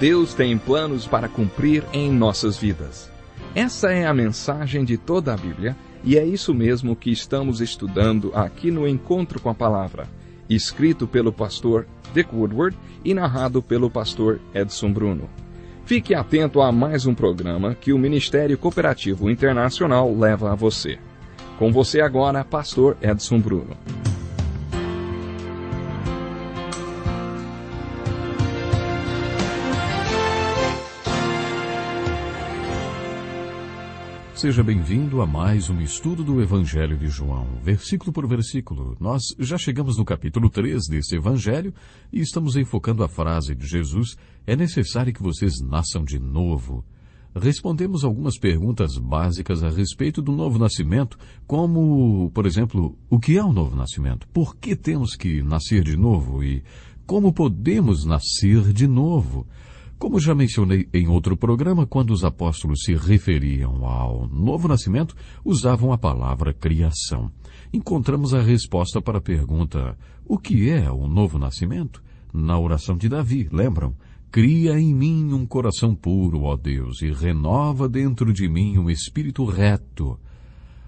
Deus tem planos para cumprir em nossas vidas. Essa é a mensagem de toda a Bíblia e é isso mesmo que estamos estudando aqui no Encontro com a Palavra, escrito pelo pastor Dick Woodward e narrado pelo pastor Edson Bruno. Fique atento a mais um programa que o Ministério Cooperativo Internacional leva a você. Com você agora, pastor Edson Bruno. Seja bem-vindo a mais um estudo do Evangelho de João, versículo por versículo. Nós já chegamos no capítulo 3 desse Evangelho e estamos enfocando a frase de Jesus: É necessário que vocês nasçam de novo. Respondemos algumas perguntas básicas a respeito do novo nascimento, como, por exemplo, o que é o novo nascimento? Por que temos que nascer de novo? E como podemos nascer de novo? Como já mencionei em outro programa, quando os apóstolos se referiam ao novo nascimento, usavam a palavra criação. Encontramos a resposta para a pergunta: o que é o novo nascimento? Na oração de Davi, lembram? Cria em mim um coração puro, ó Deus, e renova dentro de mim um espírito reto.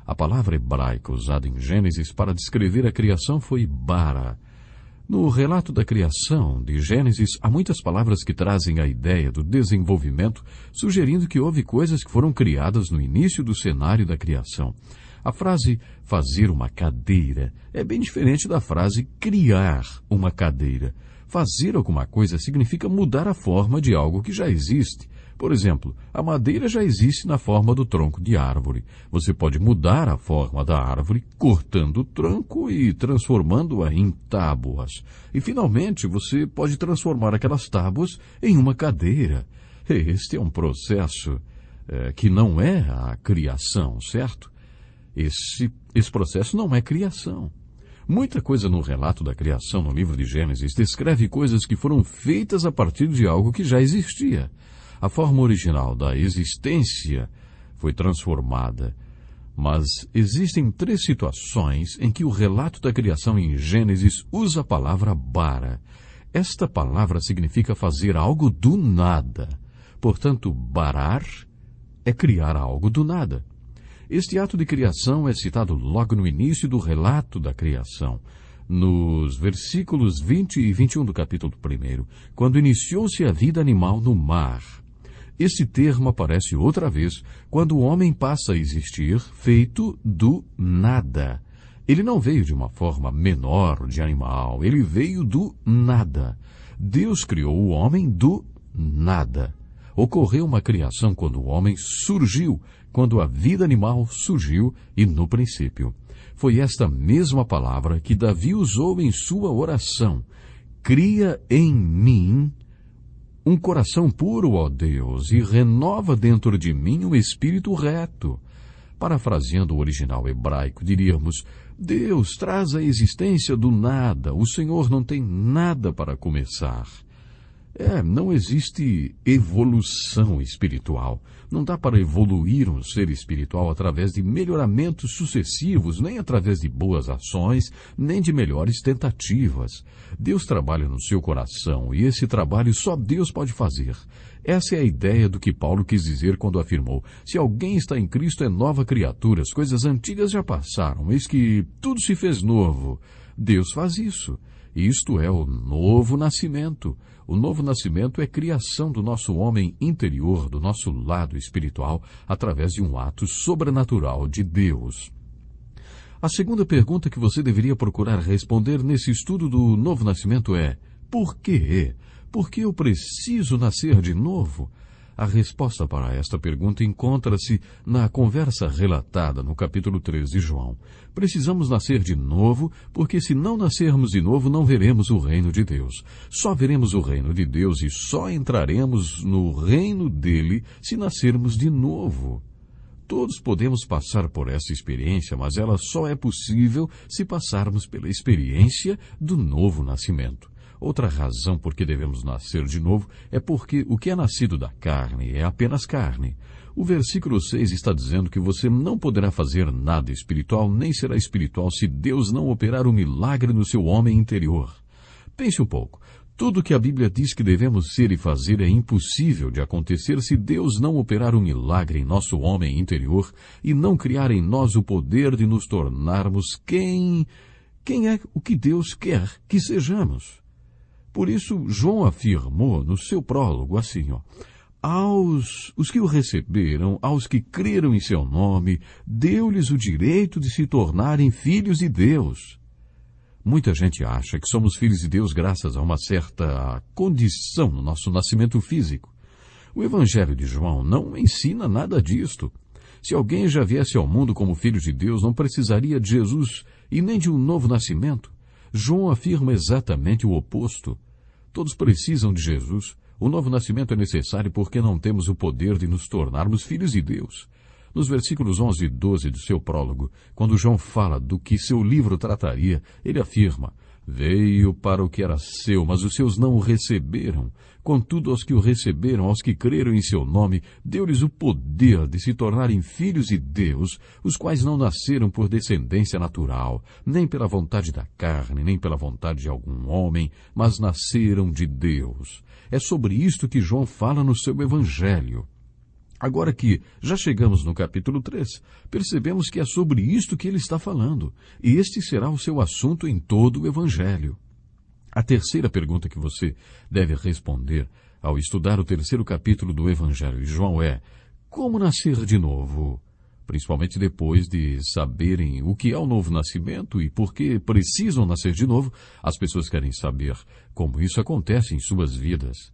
A palavra hebraica usada em Gênesis para descrever a criação foi bara, no relato da criação de Gênesis, há muitas palavras que trazem a ideia do desenvolvimento, sugerindo que houve coisas que foram criadas no início do cenário da criação. A frase fazer uma cadeira é bem diferente da frase criar uma cadeira. Fazer alguma coisa significa mudar a forma de algo que já existe, por exemplo, a madeira já existe na forma do tronco de árvore. Você pode mudar a forma da árvore cortando o tronco e transformando-a em tábuas. E finalmente você pode transformar aquelas tábuas em uma cadeira. Este é um processo é, que não é a criação, certo? Esse, esse processo não é criação. Muita coisa no relato da criação no livro de Gênesis descreve coisas que foram feitas a partir de algo que já existia. A forma original da existência foi transformada, mas existem três situações em que o relato da criação em Gênesis usa a palavra bara. Esta palavra significa fazer algo do nada. Portanto, barar é criar algo do nada. Este ato de criação é citado logo no início do relato da criação, nos versículos 20 e 21 do capítulo 1, quando iniciou-se a vida animal no mar. Esse termo aparece outra vez quando o homem passa a existir feito do nada. Ele não veio de uma forma menor de animal, ele veio do nada. Deus criou o homem do nada. Ocorreu uma criação quando o homem surgiu, quando a vida animal surgiu e no princípio. Foi esta mesma palavra que Davi usou em sua oração: Cria em mim um coração puro, ó Deus, e renova dentro de mim um espírito reto. Parafraseando o original hebraico, diríamos: Deus traz a existência do nada, o Senhor não tem nada para começar. É, não existe evolução espiritual. Não dá para evoluir um ser espiritual através de melhoramentos sucessivos, nem através de boas ações, nem de melhores tentativas. Deus trabalha no seu coração e esse trabalho só Deus pode fazer. Essa é a ideia do que Paulo quis dizer quando afirmou: se alguém está em Cristo é nova criatura, as coisas antigas já passaram, eis que tudo se fez novo. Deus faz isso. Isto é o novo nascimento. O novo nascimento é criação do nosso homem interior, do nosso lado espiritual, através de um ato sobrenatural de Deus. A segunda pergunta que você deveria procurar responder nesse estudo do novo nascimento é: por quê? Por que eu preciso nascer de novo? A resposta para esta pergunta encontra-se na conversa relatada no capítulo 3 de João. Precisamos nascer de novo, porque se não nascermos de novo, não veremos o reino de Deus. Só veremos o reino de Deus e só entraremos no reino dele se nascermos de novo. Todos podemos passar por essa experiência, mas ela só é possível se passarmos pela experiência do novo nascimento. Outra razão por que devemos nascer de novo é porque o que é nascido da carne é apenas carne. O versículo 6 está dizendo que você não poderá fazer nada espiritual nem será espiritual se Deus não operar um milagre no seu homem interior. Pense um pouco. Tudo que a Bíblia diz que devemos ser e fazer é impossível de acontecer se Deus não operar um milagre em nosso homem interior e não criar em nós o poder de nos tornarmos quem. quem é o que Deus quer que sejamos. Por isso, João afirmou no seu prólogo assim, ó, aos os que o receberam, aos que creram em seu nome, deu-lhes o direito de se tornarem filhos de Deus. Muita gente acha que somos filhos de Deus graças a uma certa condição no nosso nascimento físico. O Evangelho de João não ensina nada disto. Se alguém já viesse ao mundo como filho de Deus, não precisaria de Jesus e nem de um novo nascimento. João afirma exatamente o oposto. Todos precisam de Jesus. O novo nascimento é necessário porque não temos o poder de nos tornarmos filhos de Deus. Nos versículos 11 e 12 do seu prólogo, quando João fala do que seu livro trataria, ele afirma: Veio para o que era seu, mas os seus não o receberam. Contudo, aos que o receberam, aos que creram em seu nome, deu-lhes o poder de se tornarem filhos de Deus, os quais não nasceram por descendência natural, nem pela vontade da carne, nem pela vontade de algum homem, mas nasceram de Deus. É sobre isto que João fala no seu Evangelho. Agora que já chegamos no capítulo 3, percebemos que é sobre isto que ele está falando, e este será o seu assunto em todo o Evangelho. A terceira pergunta que você deve responder ao estudar o terceiro capítulo do Evangelho de João é: como nascer de novo? Principalmente depois de saberem o que é o novo nascimento e por que precisam nascer de novo, as pessoas querem saber como isso acontece em suas vidas.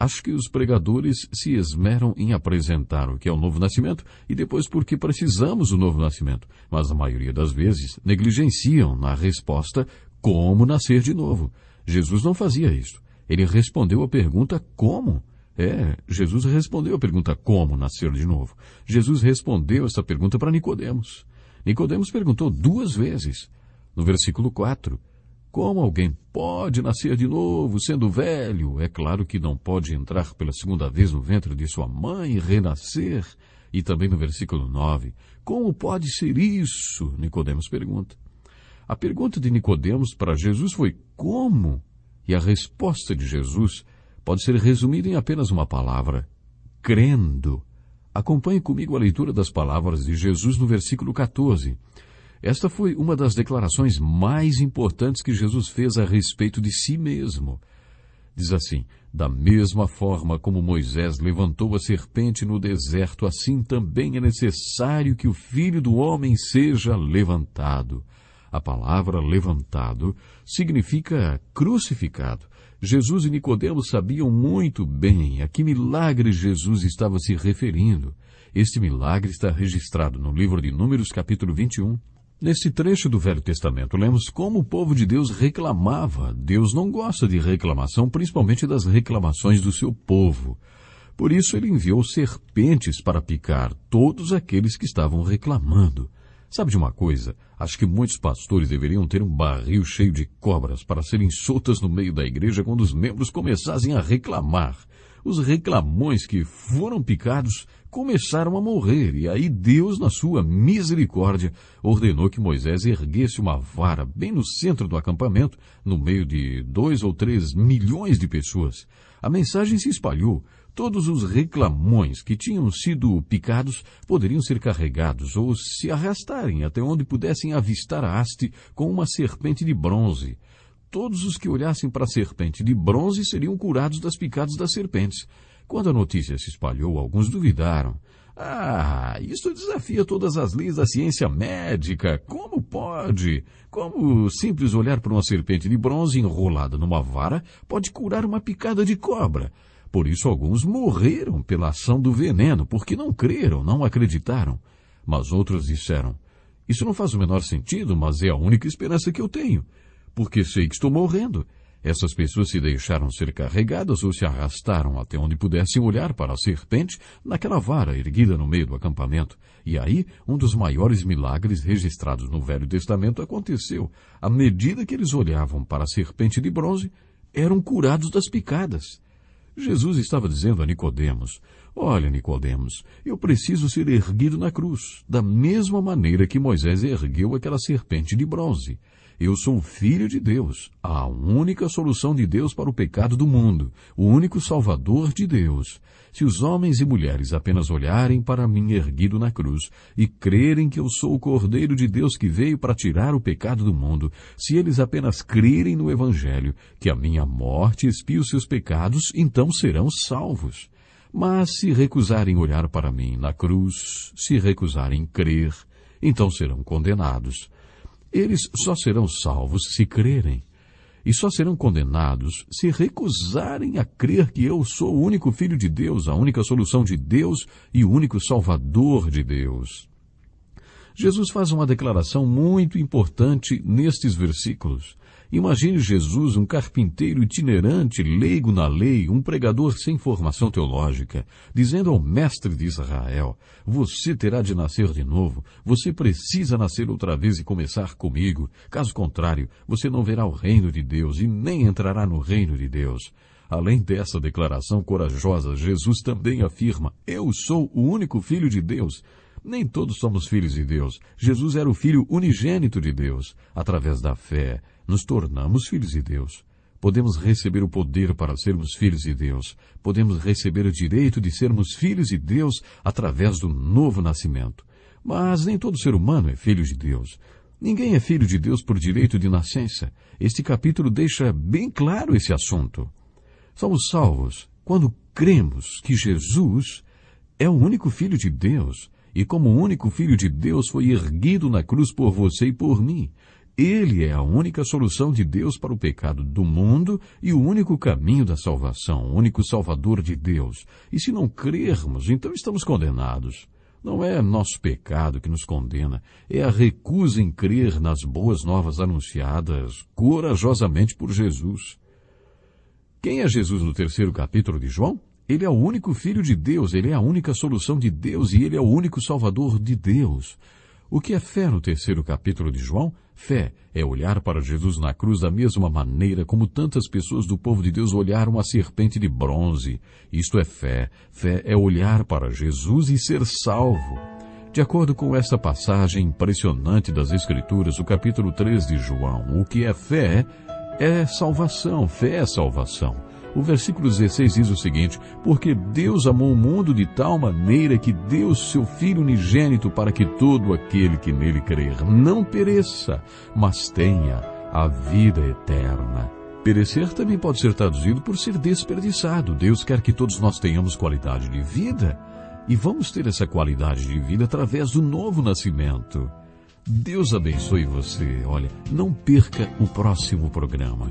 Acho que os pregadores se esmeram em apresentar o que é o novo nascimento e depois porque precisamos do novo nascimento, mas a maioria das vezes negligenciam na resposta como nascer de novo. Jesus não fazia isso. Ele respondeu a pergunta como. É, Jesus respondeu a pergunta como nascer de novo. Jesus respondeu essa pergunta para Nicodemos. Nicodemos perguntou duas vezes. No versículo 4, como alguém pode nascer de novo sendo velho? É claro que não pode entrar pela segunda vez no ventre de sua mãe e renascer. E também no versículo 9, como pode ser isso? Nicodemos pergunta. A pergunta de Nicodemos para Jesus foi como? E a resposta de Jesus pode ser resumida em apenas uma palavra: crendo. Acompanhe comigo a leitura das palavras de Jesus no versículo 14. Esta foi uma das declarações mais importantes que Jesus fez a respeito de si mesmo. Diz assim: Da mesma forma como Moisés levantou a serpente no deserto, assim também é necessário que o filho do homem seja levantado. A palavra levantado significa crucificado. Jesus e Nicodemos sabiam muito bem a que milagre Jesus estava se referindo. Este milagre está registrado no livro de Números, capítulo 21, Nesse trecho do Velho Testamento, lemos como o povo de Deus reclamava. Deus não gosta de reclamação, principalmente das reclamações do seu povo. Por isso, ele enviou serpentes para picar todos aqueles que estavam reclamando. Sabe de uma coisa? Acho que muitos pastores deveriam ter um barril cheio de cobras para serem soltas no meio da igreja quando os membros começassem a reclamar. Os reclamões que foram picados começaram a morrer, e aí Deus, na sua misericórdia, ordenou que Moisés erguesse uma vara bem no centro do acampamento, no meio de dois ou três milhões de pessoas. A mensagem se espalhou. Todos os reclamões que tinham sido picados poderiam ser carregados ou se arrastarem até onde pudessem avistar a haste com uma serpente de bronze todos os que olhassem para a serpente de bronze seriam curados das picadas das serpentes. Quando a notícia se espalhou, alguns duvidaram. Ah, isso desafia todas as leis da ciência médica. Como pode? Como simples olhar para uma serpente de bronze enrolada numa vara pode curar uma picada de cobra? Por isso alguns morreram pela ação do veneno, porque não creram, não acreditaram. Mas outros disseram: Isso não faz o menor sentido, mas é a única esperança que eu tenho, porque sei que estou morrendo. Essas pessoas se deixaram ser carregadas ou se arrastaram até onde pudessem olhar para a serpente naquela vara erguida no meio do acampamento. E aí, um dos maiores milagres registrados no Velho Testamento aconteceu. À medida que eles olhavam para a serpente de bronze, eram curados das picadas. Jesus estava dizendo a Nicodemos: Olha, Nicodemos, eu preciso ser erguido na cruz, da mesma maneira que Moisés ergueu aquela serpente de bronze. Eu sou o filho de Deus, a única solução de Deus para o pecado do mundo, o único Salvador de Deus. Se os homens e mulheres apenas olharem para mim erguido na cruz e crerem que eu sou o Cordeiro de Deus que veio para tirar o pecado do mundo, se eles apenas crerem no Evangelho, que a minha morte expia os seus pecados, então serão salvos. Mas se recusarem olhar para mim na cruz, se recusarem crer, então serão condenados. Eles só serão salvos se crerem. E só serão condenados se recusarem a crer que eu sou o único filho de Deus, a única solução de Deus e o único salvador de Deus. Jesus faz uma declaração muito importante nestes versículos. Imagine Jesus, um carpinteiro itinerante, leigo na lei, um pregador sem formação teológica, dizendo ao mestre de Israel: Você terá de nascer de novo, você precisa nascer outra vez e começar comigo. Caso contrário, você não verá o reino de Deus e nem entrará no reino de Deus. Além dessa declaração corajosa, Jesus também afirma: Eu sou o único filho de Deus. Nem todos somos filhos de Deus. Jesus era o filho unigênito de Deus. Através da fé, nos tornamos filhos de Deus. Podemos receber o poder para sermos filhos de Deus. Podemos receber o direito de sermos filhos de Deus através do novo nascimento. Mas nem todo ser humano é filho de Deus. Ninguém é filho de Deus por direito de nascença. Este capítulo deixa bem claro esse assunto. Somos salvos quando cremos que Jesus é o único Filho de Deus e como o único Filho de Deus foi erguido na cruz por você e por mim. Ele é a única solução de Deus para o pecado do mundo e o único caminho da salvação, o único Salvador de Deus. E se não crermos, então estamos condenados. Não é nosso pecado que nos condena, é a recusa em crer nas boas novas anunciadas corajosamente por Jesus. Quem é Jesus no terceiro capítulo de João? Ele é o único filho de Deus, ele é a única solução de Deus e ele é o único salvador de Deus. O que é fé no terceiro capítulo de João? Fé é olhar para Jesus na cruz da mesma maneira como tantas pessoas do povo de Deus olharam a serpente de bronze. Isto é fé. Fé é olhar para Jesus e ser salvo. De acordo com esta passagem impressionante das Escrituras, o capítulo 3 de João, o que é fé é salvação. Fé é salvação. O versículo 16 diz o seguinte: Porque Deus amou o mundo de tal maneira que deu seu Filho unigênito para que todo aquele que nele crer não pereça, mas tenha a vida eterna. Perecer também pode ser traduzido por ser desperdiçado. Deus quer que todos nós tenhamos qualidade de vida. E vamos ter essa qualidade de vida através do novo nascimento. Deus abençoe você. Olha, não perca o próximo programa.